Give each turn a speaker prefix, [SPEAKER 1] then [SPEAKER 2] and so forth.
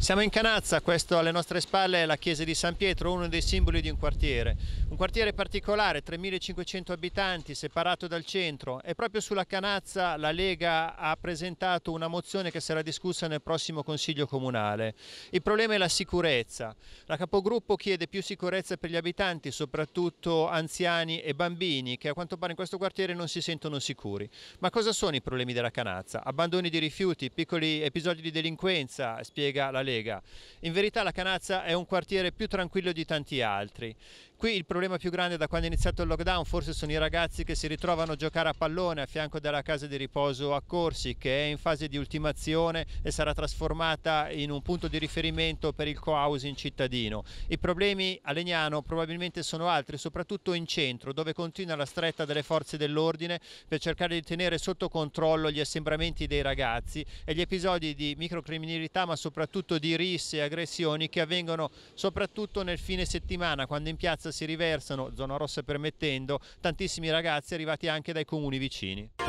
[SPEAKER 1] Siamo in Canazza, questo alle nostre spalle è la chiesa di San Pietro, uno dei simboli di un quartiere. Un quartiere particolare, 3.500 abitanti, separato dal centro e proprio sulla Canazza la Lega ha presentato una mozione che sarà discussa nel prossimo Consiglio Comunale. Il problema è la sicurezza. La capogruppo chiede più sicurezza per gli abitanti, soprattutto anziani e bambini, che a quanto pare in questo quartiere non si sentono sicuri. Ma cosa sono i problemi della Canazza? Abbandoni di rifiuti, piccoli episodi di delinquenza, spiega la Lega Lega. In verità la Canazza è un quartiere più tranquillo di tanti altri. Qui il problema più grande da quando è iniziato il lockdown forse sono i ragazzi che si ritrovano a giocare a pallone a fianco della casa di riposo a Corsi che è in fase di ultimazione e sarà trasformata in un punto di riferimento per il co-housing cittadino. I problemi a Legnano probabilmente sono altri, soprattutto in centro dove continua la stretta delle forze dell'ordine per cercare di tenere sotto controllo gli assembramenti dei ragazzi e gli episodi di microcriminalità ma soprattutto di risse e aggressioni che avvengono soprattutto nel fine settimana quando in piazza si riversano, zona rossa permettendo, tantissimi ragazzi arrivati anche dai comuni vicini.